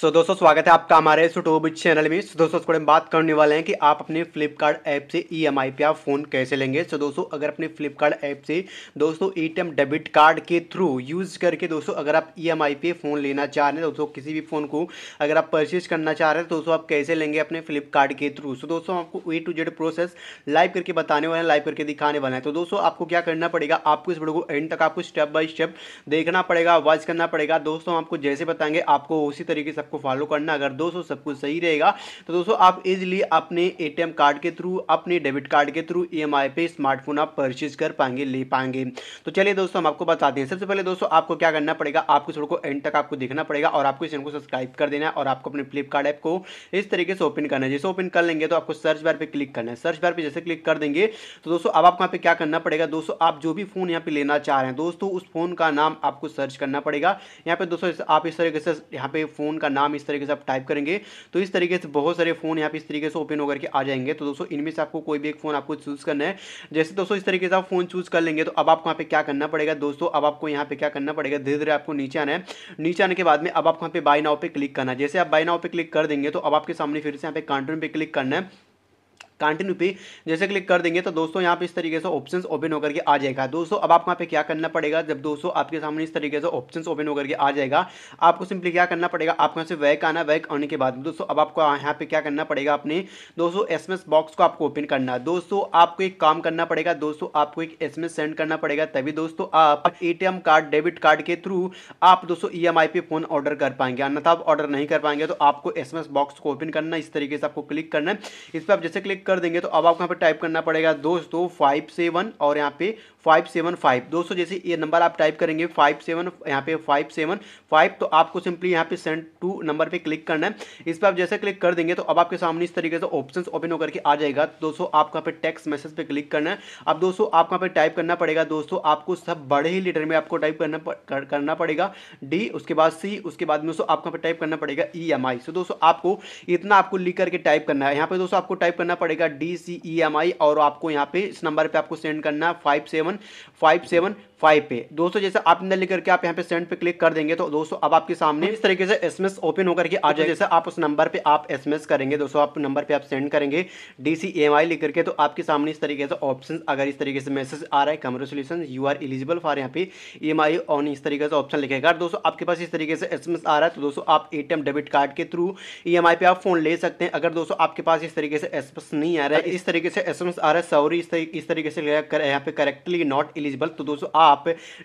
सो so, दोस्तों स्वागत है आपका हमारे यूट्यूब चैनल में सो so, दोस्तों उसको हम बात करने वाले हैं कि आप अपने फ्लिपकार्ट ऐप से ई एम आई पे आप फ़ोन कैसे लेंगे सो so, दोस्तों अगर अपने फ्लिपकार्ट ऐप से दोस्तों A T M debit card के थ्रू यूज़ करके दोस्तों अगर आप ई एम आई पे फ़ोन लेना चाह रहे हैं दोस्तों किसी भी फ़ोन को अगर आप परचेज करना चाह रहे हैं तो दोस्तों आप कैसे लेंगे अपने फ्लिपकार्ट के थ्रू सो दोस्तों आपको A to Z process live करके बताने वाले हैं लाइव करके दिखाने वाले हैं तो दोस्तों आपको क्या करना पड़ेगा आपको इस वीडियो को एंड तक आपको स्टेप बाई स्टेप देखना पड़ेगा वॉच करना पड़ेगा दोस्तों आपको जैसे बताएंगे आपको उसी तरीके से आपको फॉलो करना अगर दोस्तों सब कुछ सही रहेगा तो दोस्तों आप इजिली अपने एटीएम कार्ड के थ्रू अपने डेबिट कार्ड के थ्रू ईएमआई e पे स्मार्टफोन आप परचेज कर पाएंगे ले पाएंगे तो चलिए दोस्तों हम आपको बताते हैं सबसे पहले दोस्तों आपको क्या करना पड़ेगा आपको छोड़ को एंड तक आपको देखना पड़ेगा और आपको इस चैनल को सब्सक्राइब कर देना है और आपको अपने फ्लिपकार्ट ऐप को इस तरीके से ओपन करना है जैसे ओपन कर लेंगे तो आपको सर्च बार पर क्लिक करना है सर्च बार पर जैसे क्लिक कर देंगे तो दोस्तों अब आपको यहाँ पे क्या करना पड़ेगा दोस्तों आप जो भी फ़ोन यहाँ पे लेना चाह रहे हैं दोस्तों उस फ़ोन का नाम आपको सर्च करना पड़ेगा यहाँ पे दोस्तों आप इस तरीके से यहाँ पे फ़ोन का का नाम इस तरीके से आप टाइप करेंगे तो इस तरीके से बहुत सारे फ़ोन यहाँ पे इस तरीके से ओपन होकर के आ जाएंगे तो दोस्तों इनमें से आपको कोई भी एक फ़ोन आपको चूज़ करना है जैसे दोस्तों इस तरीके से आप फ़ोन चूज़ कर लेंगे तो अब आपको यहाँ पे क्या करना पड़ेगा दोस्तों अब आपको यहाँ पे क्या करना पड़ेगा धीरे धीरे आपको नीचे आना है नीचे आने के बाद में अब आपको यहाँ पे बाय नाव पे क्लिक करना है जैसे आप बाय नाव पे क्लिक कर देंगे तो अब आपके सामने फिर से यहाँ पे कंट्रोल पे क्लिक करना है कंटिन्यू पे जैसे क्लिक कर देंगे तो दोस्तों यहाँ पे इस तरीके से ऑप्शंस ओपन होकर के आ जाएगा दोस्तों अब आपको यहाँ पे क्या करना पड़ेगा जब दोस्तों आपके सामने इस तरीके से ऑप्शंस ओपन होकर के आ जाएगा आपको सिंपली क्या करना पड़ेगा आपको यहाँ से वैक आना वैक आने के बाद दोस्तों अब आपको यहाँ पे क्या करना पड़ेगा अपने दोस्तों एस बॉक्स को आपको ओपन करना दोस्तों आपको एक काम करना पड़ेगा दोस्तों आपको एक एस सेंड करना पड़ेगा तभी दोस्तों आप एम कार्ड डेबिट कार्ड के थ्रू आप दोस्तों ई e पे फोन ऑर्डर कर पाएंगे अन्यथा आप ऑर्डर नहीं कर पाएंगे तो आपको एस बॉक्स को ओपन करना इस तरीके से आपको क्लिक करना है इस पर आप जैसे क्लिक कर देंगे तो अब आपको यहाँ पे टाइप करना पड़ेगा दोस्तों फाइव सेवन और यहाँ पे फाइव सेवन फाइव दोस्तों जैसे ये नंबर आप टाइप करेंगे फाइव सेवन यहाँ पे फाइव सेवन फाइव तो आपको सिंपली यहाँ पे सेंड टू नंबर पे क्लिक करना है इस पर आप जैसे क्लिक कर देंगे तो अब आपके सामने इस तरीके से ऑप्शन ओपन होकर के आ जाएगा दोस्तों आपको यहाँ पे टेक्स्ट मैसेज पे क्लिक करना है अब दोस्तों आपको यहाँ पे टाइप करना पड़ेगा दोस्तों आपको सब बड़े ही लेटर में आपको टाइप करना करना पड़ेगा डी उसके बाद सी उसके बाद में दोस्तों आपको यहाँ पे टाइप करना पड़ेगा ई एम आई सो दोस्तों आपको इतना आपको लिख करके टाइप करना है यहाँ पे दोस्तों आपको टाइप करना पड़ेगा डी सी ई एम आई और आपको यहाँ पे इस नंबर पर आपको सेंड करना है five seven seven five seven five पे दोस्तों जैसे आप अंदर लिख करके आप यहाँ पे सेंड पे क्लिक कर देंगे तो दोस्तों अब आपके सामने इस तरीके से एसएमएस ओपन होकर के आ जाए जैसे आप उस नंबर पे आप एसएमएस करेंगे दोस्तों आप नंबर पे आप सेंड करेंगे डी सी एम आई लिख करके तो आपके सामने इस तरीके से ऑप्शन अगर इस तरीके से मैसेज आ रहा है congratulations you are eligible for यहाँ पे ई एम आई ऑन इस तरीके से ऑप्शन लिखेगा अगर दोस्तों आपके पास इस तरीके से एस एम एस आ रहा है तो दोस्तों आप A T M debit card के थ्रू ई एम आई पे आप फोन ले सकते हैं अगर दोस्तों आपके पास इस तरीके से एस एम एस नहीं आ रहा है इस तरीके से एस एम एस आ रहा है सॉरी इस तरीके से यहाँ पे करेक्टली नॉट एलिजिबल तो दोस्तों आप आप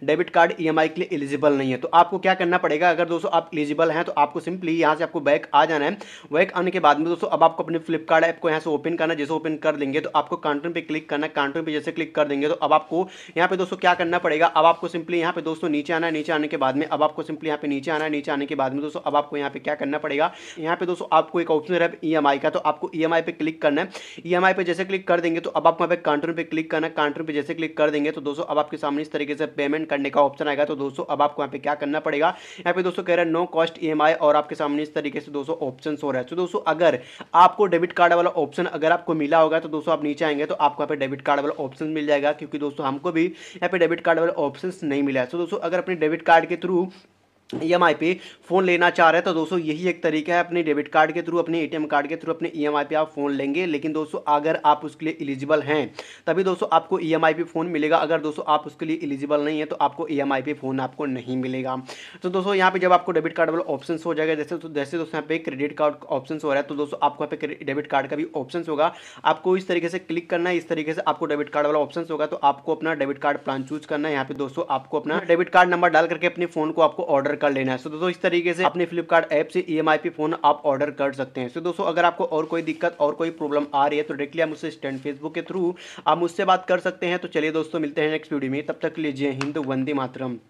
डेबिट कार्ड ई e के लिए एलिजिबल नहीं है तो आपको क्या करना पड़ेगा अगर दोस्तों आप एलिजिबल हैं तो आपको सिंपली यहाँ से आपको बैक आ जाना है बैक आने के बाद में दोस्तों अब आपको अपने फ्लिपकार्ट ऐप को यहाँ से ओपन करना जैसे ओपन कर देंगे तो आपको काउंटर पर क्लिक करना काउंटर पर जैसे क्लिक कर देंगे तो अब आपको यहाँ पे दोस्तों क्या करना पड़ेगा अब आपको सिंपली यहाँ पे दोस्तों नीचे आना है नीचे आने के बाद में अब आपको सिंपली यहाँ पे नीचे आना है नीचे आने के बाद में दोस्तों अब आपको यहाँ पे क्या करना पड़ेगा यहाँ पे दोस्तों आपको एक ऑप्शन है ई e का तो आपको ई e पे क्लिक करना है ई पे जैसे क्लिक कर देंगे तो अब आप यहाँ पे काउंटर पे क्लिक करना काउंटर पे जैसे क्लिक कर देंगे तो दोस्तों अब आपके सामने इस तरीके तरीके से पेमेंट करने का ऑप्शन आएगा तो दोस्तों अब आपको यहाँ पे क्या करना पड़ेगा यहाँ पे दोस्तों कह रहे हैं नो कॉस्ट ई और आपके सामने इस तरीके से दोस्तों ऑप्शन हो रहा है तो दोस्तों अगर आपको डेबिट कार्ड वाला ऑप्शन अगर आपको मिला होगा तो दोस्तों आप नीचे आएंगे तो आपको यहाँ पे डेबिट कार्ड वाला ऑप्शन मिल जाएगा क्योंकि दोस्तों हमको भी यहाँ पे डेबिट कार्ड वाला ऑप्शन नहीं मिला है तो दोस्तों अगर अपने डेबिट कार्ड के थ्रू ई e पे फ़ोन लेना चाह रहे हैं तो दोस्तों यही एक तरीका है अपने डेबिट कार्ड के थ्रू अपने एटीएम कार्ड के थ्रू अपने ई e पे आप फ़ोन लेंगे लेकिन दोस्तों अगर आप उसके लिए एलिजिबल हैं तभी दोस्तों आपको ई e पे फ़ोन मिलेगा अगर दोस्तों आप उसके लिए एलिजिबल नहीं है तो आपको ई पे फ़ोन आपको नहीं मिलेगा तो दोस्तों यहाँ पर जब आपको डेबिट कार्ड वाला ऑप्शन हो जाएगा जैसे तो जैसे दोस्तों यहाँ पे क्रेडिट कार्ड ऑप्शन हो रहा है तो दोस्तों आपको यहाँ पे डेबिट कार्ड का भी ऑप्शन होगा आपको इस तरीके से क्लिक करना है इस तरीके से आपको डेबिट कार्ड वाला ऑप्शन होगा तो आपको अपना डेबिट कार्ड प्लान चूज करना है यहाँ पे दोस्तों आपको अपना डेबिट कार्ड नंबर डाल करके अपने फ़ोन को आपको ऑर्डर कर लेना है सो दोस्तों इस तरीके से अपने फ्लिपकार्ट ऐप से ई e पे फोन आप ऑर्डर कर सकते हैं सो दोस्तों अगर आपको और कोई दिक्कत और कोई प्रॉब्लम आ रही है तो डायरेक्टली आप मुझसे स्टैंड फेसबुक के थ्रू आप मुझसे बात कर सकते हैं तो चलिए दोस्तों मिलते हैं नेक्स्ट वीडियो में तब तक लीजिए हिंद वंदे मातरम